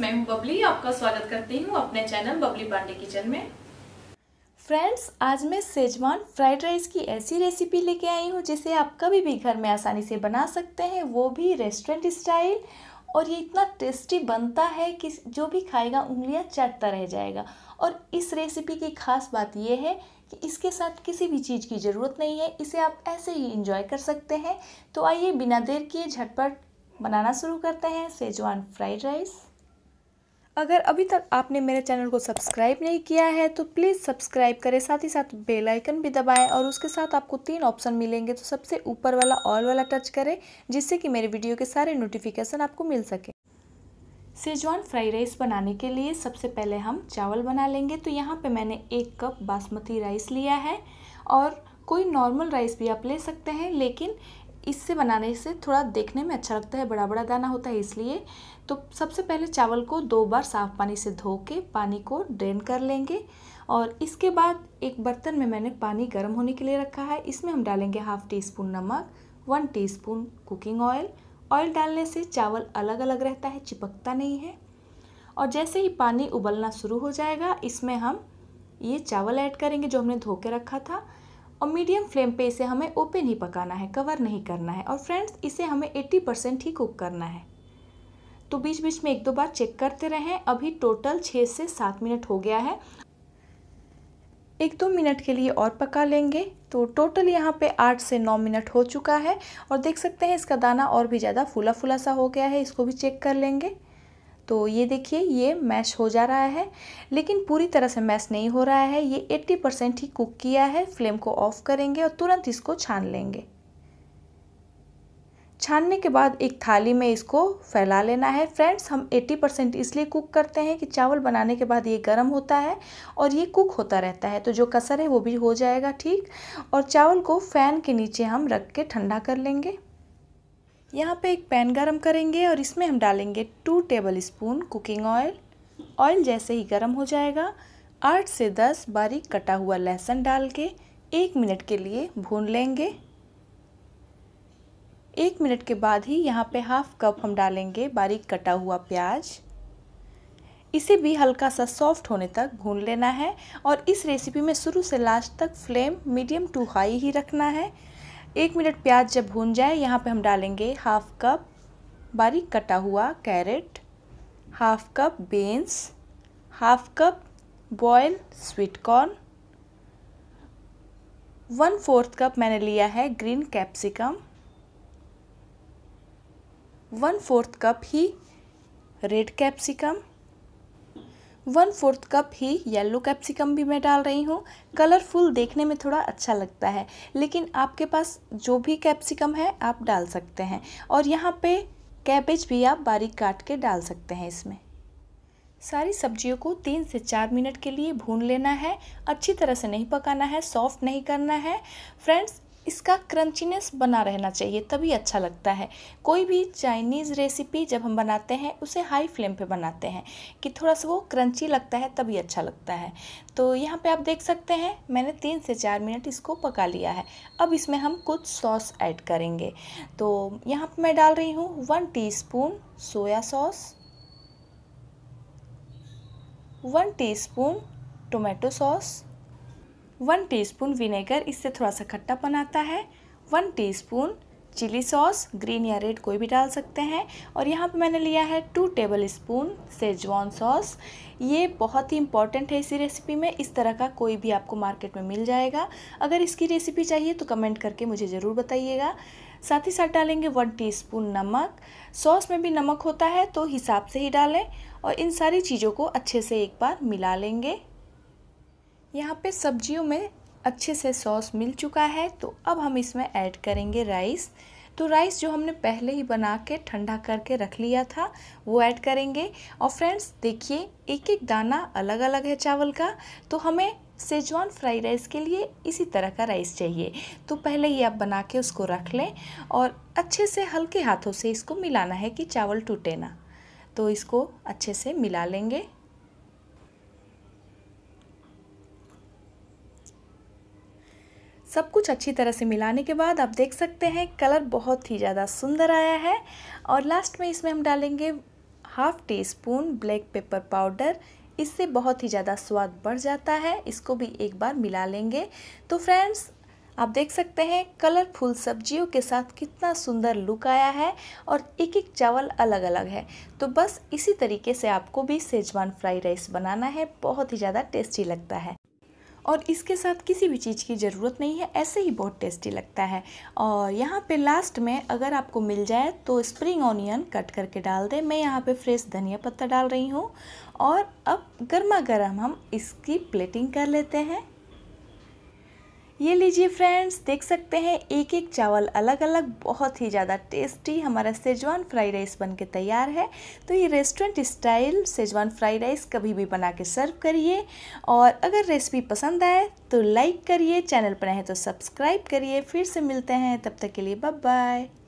मैं हूं बबली आपका स्वागत करती हूं अपने चैनल बबली पांडे किचन में फ्रेंड्स आज मैं सेजवान फ्राइड राइस की ऐसी रेसिपी लेके आई हूं जिसे आप कभी भी घर में आसानी से बना सकते हैं वो भी रेस्टोरेंट स्टाइल और ये इतना टेस्टी बनता है कि जो भी खाएगा उंगलियां चटता रह जाएगा और इस रेसिपी की खास बात यह है कि इसके साथ किसी भी चीज़ की ज़रूरत नहीं है इसे आप ऐसे ही इंजॉय कर सकते हैं तो आइए बिना देर किए झटपट बनाना शुरू करते हैं सेजवान फ्राइड राइस अगर अभी तक आपने मेरे चैनल को सब्सक्राइब नहीं किया है तो प्लीज़ सब्सक्राइब करें साथ ही साथ बेल आइकन भी दबाएं और उसके साथ आपको तीन ऑप्शन मिलेंगे तो सबसे ऊपर वाला ऑल वाला टच करें जिससे कि मेरे वीडियो के सारे नोटिफिकेशन आपको मिल सके सेजवान फ्राई राइस बनाने के लिए सबसे पहले हम चावल बना लेंगे तो यहाँ पर मैंने एक कप बासमती राइस लिया है और कोई नॉर्मल राइस भी आप ले सकते हैं लेकिन इससे बनाने से थोड़ा देखने में अच्छा लगता है बड़ा बड़ा दाना होता है इसलिए तो सबसे पहले चावल को दो बार साफ़ पानी से धो के पानी को ड्रेन कर लेंगे और इसके बाद एक बर्तन में मैंने पानी गर्म होने के लिए रखा है इसमें हम डालेंगे हाफ़ टी स्पून नमक one teaspoon cooking oil oil डालने से चावल अलग अलग रहता है चिपकता नहीं है और जैसे ही पानी उबलना शुरू हो जाएगा इसमें हम ये चावल ऐड करेंगे जो हमने धो के रखा था और मीडियम फ्लेम पे इसे हमें ओपन ही पकाना है कवर नहीं करना है और फ्रेंड्स इसे हमें 80 परसेंट ही कुक करना है तो बीच बीच में एक दो बार चेक करते रहें अभी टोटल छः से सात मिनट हो गया है एक दो मिनट के लिए और पका लेंगे तो टोटल यहाँ पे आठ से नौ मिनट हो चुका है और देख सकते हैं इसका दाना और भी ज़्यादा फूला फूला सा हो गया है इसको भी चेक कर लेंगे तो ये देखिए ये मैश हो जा रहा है लेकिन पूरी तरह से मैश नहीं हो रहा है ये 80 परसेंट ही कुक किया है फ्लेम को ऑफ करेंगे और तुरंत इसको छान लेंगे छानने के बाद एक थाली में इसको फैला लेना है फ्रेंड्स हम 80 परसेंट इसलिए कुक करते हैं कि चावल बनाने के बाद ये गर्म होता है और ये कुक होता रहता है तो जो कसर है वो भी हो जाएगा ठीक और चावल को फ़ैन के नीचे हम रख के ठंडा कर लेंगे यहाँ पे एक पैन गरम करेंगे और इसमें हम डालेंगे two tablespoon cooking oil oil जैसे ही गर्म हो जाएगा आठ से दस बारीक कटा हुआ लहसुन डाल के एक मिनट के लिए भून लेंगे एक मिनट के बाद ही यहाँ पे हाफ कप हम डालेंगे बारीक कटा हुआ प्याज इसे भी हल्का सा सॉफ्ट होने तक भून लेना है और इस रेसिपी में शुरू से लास्ट तक फ्लेम मीडियम टू हाई ही रखना है एक मिनट प्याज जब भून जाए यहाँ पे हम डालेंगे हाफ़ कप बारीक कटा हुआ carrot half cup beans half cup boil sweet corn one fourth cup मैंने लिया है green capsicum one fourth cup ही red capsicum one fourth cup ही येलो कैप्सिकम भी मैं डाल रही हूँ कलरफुल देखने में थोड़ा अच्छा लगता है लेकिन आपके पास जो भी कैप्सिकम है आप डाल सकते हैं और यहाँ पे कैबेज भी आप बारीक काट के डाल सकते हैं इसमें सारी सब्जियों को तीन से चार मिनट के लिए भून लेना है अच्छी तरह से नहीं पकाना है सॉफ्ट नहीं करना है फ्रेंड्स इसका क्रंचीनेस बना रहना चाहिए तभी अच्छा लगता है कोई भी चाइनीज़ रेसिपी जब हम बनाते हैं उसे हाई फ्लेम पे बनाते हैं कि थोड़ा सा वो क्रंची लगता है तभी अच्छा लगता है तो यहाँ पे आप देख सकते हैं मैंने तीन से चार मिनट इसको पका लिया है अब इसमें हम कुछ सॉस ऐड करेंगे तो यहाँ पर मैं डाल रही हूँ one tea soya sauce one tea tomato sauce one teaspoon vinegar इससे थोड़ा सा खट्टापन आता है one teaspoon chilli sauce green या रेड कोई भी डाल सकते हैं और यहाँ पे मैंने लिया है two tablespoon Schezwan sauce ये बहुत ही इंपॉर्टेंट है इसी रेसिपी में इस तरह का कोई भी आपको मार्केट में मिल जाएगा अगर इसकी रेसिपी चाहिए तो कमेंट करके मुझे ज़रूर बताइएगा साथ ही साथ डालेंगे वन टी नमक सॉस में भी नमक होता है तो हिसाब से ही डालें और इन सारी चीज़ों को अच्छे से एक बार मिला लेंगे यहाँ पे सब्जियों में अच्छे से सॉस मिल चुका है तो अब हम इसमें ऐड करेंगे राइस तो राइस जो हमने पहले ही बना के ठंडा करके रख लिया था वो ऐड करेंगे और फ्रेंड्स देखिए एक एक दाना अलग अलग है चावल का तो हमें सेजवान फ्राई राइस के लिए इसी तरह का राइस चाहिए तो पहले ही आप बना के उसको रख लें और अच्छे से हल्के हाथों से इसको मिलाना है कि चावल टूटे ना तो इसको अच्छे से मिला लेंगे सब कुछ अच्छी तरह से मिलाने के बाद आप देख सकते हैं कलर बहुत ही ज़्यादा सुंदर आया है और लास्ट में इसमें हम डालेंगे half teaspoon black pepper powder इससे बहुत ही ज़्यादा स्वाद बढ़ जाता है इसको भी एक बार मिला लेंगे तो फ्रेंड्स आप देख सकते हैं कलरफुल सब्जियों के साथ कितना सुंदर लुक आया है और एक एक चावल अलग अलग है तो बस इसी तरीके से आपको भी सेजवान फ्राई राइस बनाना है बहुत ही ज़्यादा टेस्टी लगता है और इसके साथ किसी भी चीज़ की ज़रूरत नहीं है ऐसे ही बहुत टेस्टी लगता है और यहाँ पे लास्ट में अगर आपको मिल जाए तो स्प्रिंग ऑनियन कट करके डाल दें मैं यहाँ पे फ्रेश धनिया पत्ता डाल रही हूँ और अब गर्मा गर्म हम इसकी प्लेटिंग कर लेते हैं ये लीजिए फ्रेंड्स देख सकते हैं एक एक चावल अलग अलग बहुत ही ज़्यादा टेस्टी हमारा सेजवान फ्राइड राइस बन के तैयार है तो ये restaurant style Schezwan fried rice कभी भी बना के सर्व करिए और अगर रेसिपी पसंद आए तो लाइक करिए चैनल पर हैं तो सब्सक्राइब करिए फिर से मिलते हैं तब तक के लिए बाय बाय